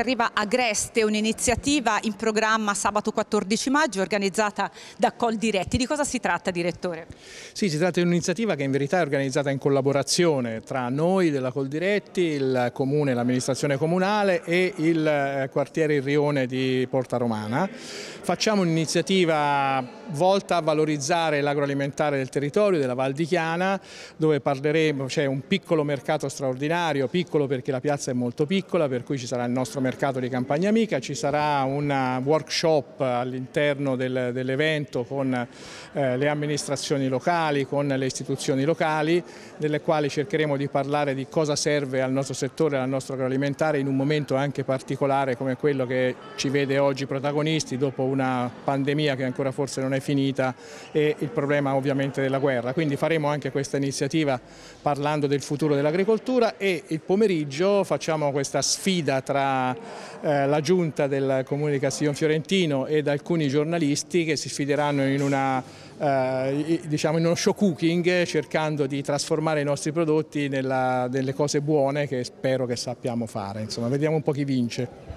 Arriva Agreste, un'iniziativa in programma sabato 14 maggio organizzata da Coldiretti. Di cosa si tratta, direttore? Sì, si tratta di un'iniziativa che in verità è organizzata in collaborazione tra noi della Coldiretti, il comune, l'amministrazione comunale e il eh, quartiere Il Rione di Porta Romana. Facciamo un'iniziativa volta a valorizzare l'agroalimentare del territorio, della Val di Chiana, dove parleremo, c'è un piccolo mercato straordinario, piccolo perché la piazza è molto piccola, per cui ci sarà il nostro mercato di Campagna Amica, ci sarà un uh, workshop all'interno dell'evento con eh, le amministrazioni locali, con le istituzioni locali, nelle quali cercheremo di parlare di cosa serve al nostro settore, al nostro agroalimentare in un momento anche particolare come quello che ci vede oggi protagonisti dopo una pandemia che ancora forse non è finita e il problema ovviamente della guerra. Quindi faremo anche questa iniziativa parlando del futuro dell'agricoltura e il pomeriggio facciamo questa sfida tra eh, la giunta del Comune di Castiglione Fiorentino ed alcuni giornalisti che si sfideranno in, una, eh, diciamo in uno show cooking cercando di trasformare i nostri prodotti nelle cose buone che spero che sappiamo fare. Insomma, vediamo un po' chi vince.